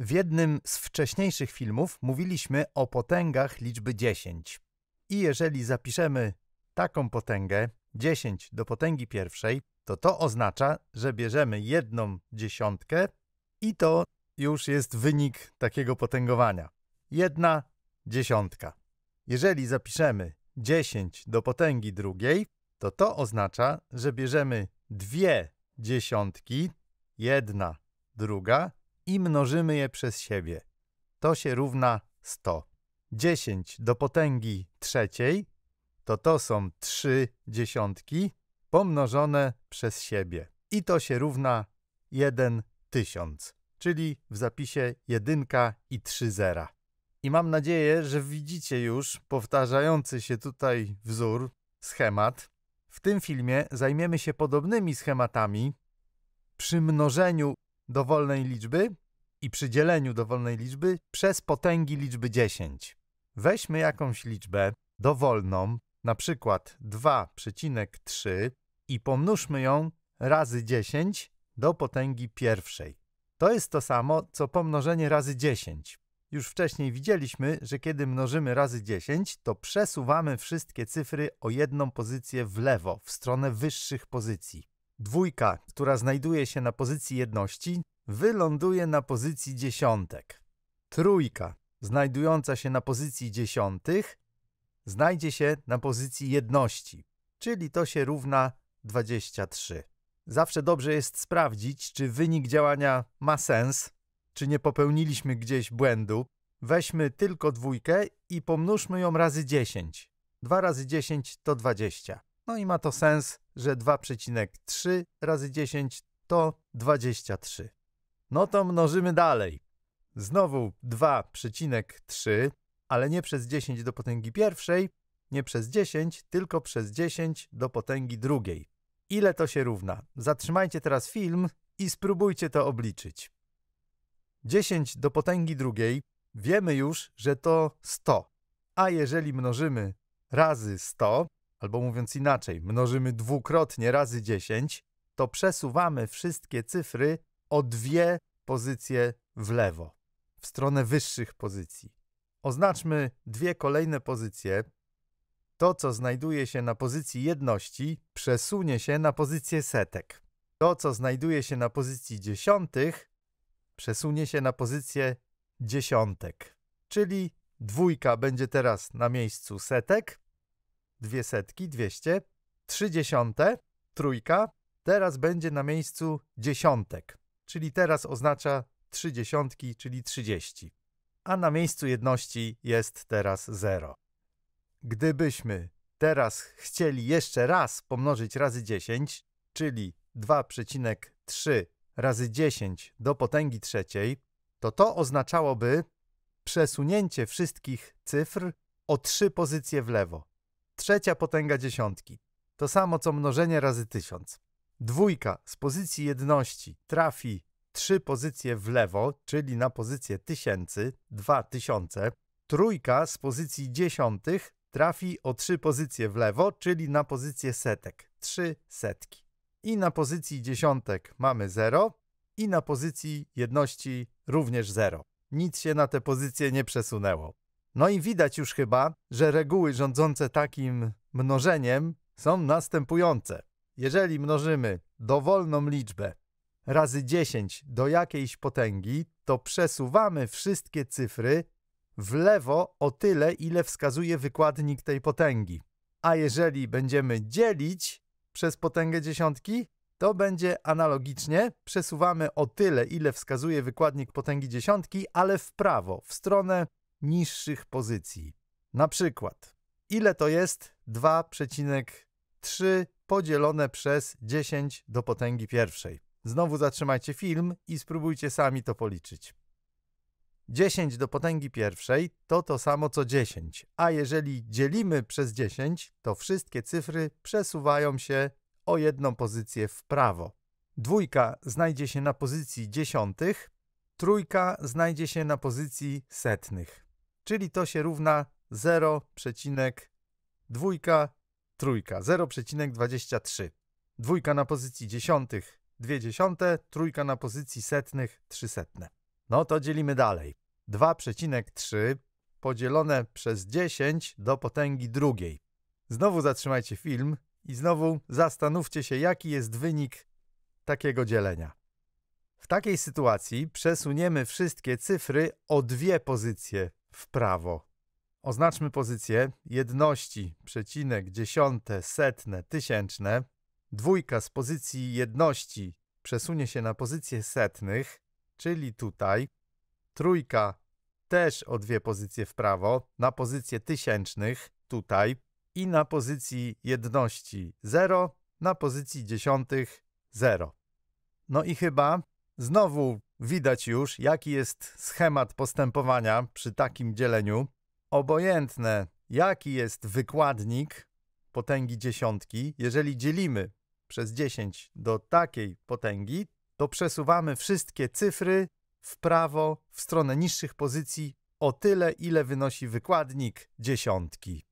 W jednym z wcześniejszych filmów mówiliśmy o potęgach liczby 10. I jeżeli zapiszemy taką potęgę 10 do potęgi pierwszej, to to oznacza, że bierzemy jedną dziesiątkę i to już jest wynik takiego potęgowania. Jedna dziesiątka. Jeżeli zapiszemy 10 do potęgi drugiej, to to oznacza, że bierzemy dwie dziesiątki, jedna, druga, i mnożymy je przez siebie. To się równa 100. 10 do potęgi trzeciej to to są 3 dziesiątki pomnożone przez siebie. I to się równa 1 tysiąc, czyli w zapisie 1 i 3 zera. I mam nadzieję, że widzicie już powtarzający się tutaj wzór, schemat. W tym filmie zajmiemy się podobnymi schematami przy mnożeniu dowolnej liczby i przy dzieleniu dowolnej liczby przez potęgi liczby 10. Weźmy jakąś liczbę dowolną, na przykład 2,3 i pomnóżmy ją razy 10 do potęgi pierwszej. To jest to samo, co pomnożenie razy 10. Już wcześniej widzieliśmy, że kiedy mnożymy razy 10, to przesuwamy wszystkie cyfry o jedną pozycję w lewo, w stronę wyższych pozycji dwójka, która znajduje się na pozycji jedności, wyląduje na pozycji dziesiątek. Trójka, znajdująca się na pozycji dziesiątych, znajdzie się na pozycji jedności, czyli to się równa 23. Zawsze dobrze jest sprawdzić, czy wynik działania ma sens, czy nie popełniliśmy gdzieś błędu. Weźmy tylko dwójkę i pomnóżmy ją razy 10. 2 razy 10 to 20. No i ma to sens, że 2,3 razy 10 to 23. No to mnożymy dalej. Znowu 2,3, ale nie przez 10 do potęgi pierwszej, nie przez 10, tylko przez 10 do potęgi drugiej. Ile to się równa? Zatrzymajcie teraz film i spróbujcie to obliczyć. 10 do potęgi drugiej wiemy już, że to 100. A jeżeli mnożymy razy 100, Albo mówiąc inaczej, mnożymy dwukrotnie razy 10, to przesuwamy wszystkie cyfry o dwie pozycje w lewo, w stronę wyższych pozycji. Oznaczmy dwie kolejne pozycje. To, co znajduje się na pozycji jedności, przesunie się na pozycję setek. To, co znajduje się na pozycji dziesiątych, przesunie się na pozycję dziesiątek. Czyli dwójka będzie teraz na miejscu setek, dwie setki, dwieście, trzydziesiąte, trójka, teraz będzie na miejscu dziesiątek, czyli teraz oznacza trzydziesiątki, czyli trzydzieści, a na miejscu jedności jest teraz zero. Gdybyśmy teraz chcieli jeszcze raz pomnożyć razy 10, czyli 2,3 razy 10 do potęgi trzeciej, to to oznaczałoby przesunięcie wszystkich cyfr o trzy pozycje w lewo, Trzecia potęga dziesiątki. To samo co mnożenie razy tysiąc. Dwójka z pozycji jedności trafi trzy pozycje w lewo, czyli na pozycję tysięcy, dwa tysiące. Trójka z pozycji dziesiątych trafi o trzy pozycje w lewo, czyli na pozycję setek, trzy setki. I na pozycji dziesiątek mamy zero i na pozycji jedności również zero. Nic się na te pozycje nie przesunęło. No i widać już chyba, że reguły rządzące takim mnożeniem są następujące. Jeżeli mnożymy dowolną liczbę razy 10 do jakiejś potęgi, to przesuwamy wszystkie cyfry w lewo o tyle, ile wskazuje wykładnik tej potęgi. A jeżeli będziemy dzielić przez potęgę dziesiątki, to będzie analogicznie. Przesuwamy o tyle, ile wskazuje wykładnik potęgi dziesiątki, ale w prawo, w stronę niższych pozycji. Na przykład, ile to jest 2,3 podzielone przez 10 do potęgi pierwszej? Znowu zatrzymajcie film i spróbujcie sami to policzyć. 10 do potęgi pierwszej to to samo co 10, a jeżeli dzielimy przez 10, to wszystkie cyfry przesuwają się o jedną pozycję w prawo. Dwójka znajdzie się na pozycji dziesiątych, trójka znajdzie się na pozycji setnych czyli to się równa 0,2 trójka, 0,23. Dwójka na pozycji dziesiątych, dwie dziesiąte, trójka na pozycji setnych, trzy setne. No to dzielimy dalej. 2,3 podzielone przez 10 do potęgi drugiej. Znowu zatrzymajcie film i znowu zastanówcie się, jaki jest wynik takiego dzielenia. W takiej sytuacji przesuniemy wszystkie cyfry o dwie pozycje w prawo. Oznaczmy pozycję jedności, przecinek, dziesiąte, setne, tysięczne. Dwójka z pozycji jedności przesunie się na pozycję setnych, czyli tutaj. Trójka też o dwie pozycje w prawo, na pozycję tysięcznych, tutaj. I na pozycji jedności 0, na pozycji dziesiątych 0. No i chyba znowu Widać już, jaki jest schemat postępowania przy takim dzieleniu. Obojętne, jaki jest wykładnik potęgi dziesiątki, jeżeli dzielimy przez 10 do takiej potęgi, to przesuwamy wszystkie cyfry w prawo w stronę niższych pozycji o tyle, ile wynosi wykładnik dziesiątki.